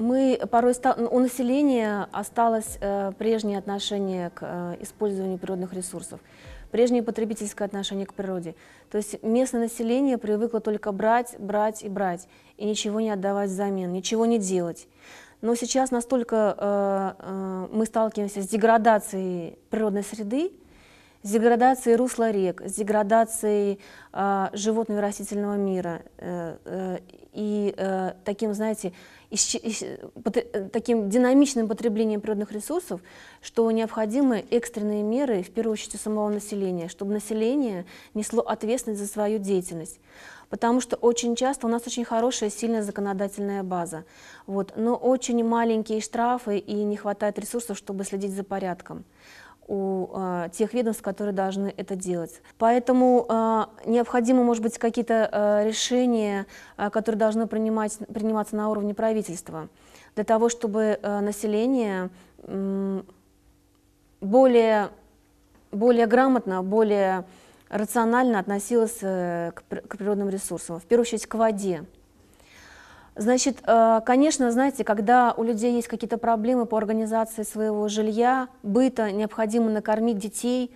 мы порой у населения осталось э, прежнее отношение к э, использованию природных ресурсов, прежнее потребительское отношение к природе. То есть местное население привыкло только брать, брать и брать, и ничего не отдавать взамен, ничего не делать. Но сейчас настолько э, мы сталкиваемся с деградацией природной среды, с деградацией русла рек, с деградацией э, животного и растительного мира э, э, и э, таким, знаете, исч... Исч... Пот... Э, таким динамичным потреблением природных ресурсов, что необходимы экстренные меры, в первую очередь, у самого населения, чтобы население несло ответственность за свою деятельность. Потому что очень часто у нас очень хорошая, сильная законодательная база, вот, но очень маленькие штрафы и не хватает ресурсов, чтобы следить за порядком у э, тех ведомств, которые должны это делать. Поэтому э, необходимы, может быть, какие-то э, решения, э, которые должны принимать, приниматься на уровне правительства, для того, чтобы э, население э, более, более грамотно, более рационально относилось э, к, к природным ресурсам, в первую очередь к воде. Значит, э, конечно, знаете, когда у людей есть какие-то проблемы по организации своего жилья, быта, необходимо накормить детей,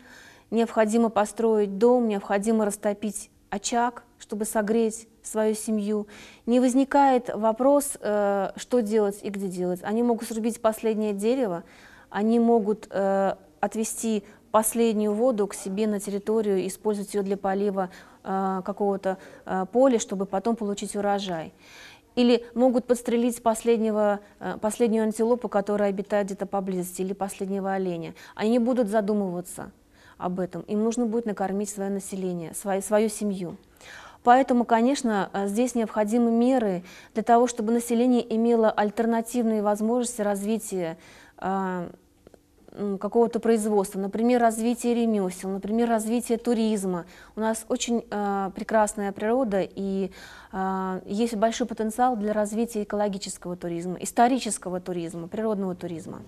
необходимо построить дом, необходимо растопить очаг, чтобы согреть свою семью. Не возникает вопрос, э, что делать и где делать. Они могут срубить последнее дерево, они могут э, отвести последнюю воду к себе на территорию, использовать ее для полива какого-то поля, чтобы потом получить урожай или могут подстрелить последнего, э, последнюю антилопу, которая обитает где-то поблизости, или последнего оленя. Они будут задумываться об этом. Им нужно будет накормить свое население, свою, свою семью. Поэтому, конечно, э, здесь необходимы меры для того, чтобы население имело альтернативные возможности развития э, какого-то производства, например, развитие ремесел, например, развитие туризма. У нас очень э, прекрасная природа и э, есть большой потенциал для развития экологического туризма, исторического туризма, природного туризма.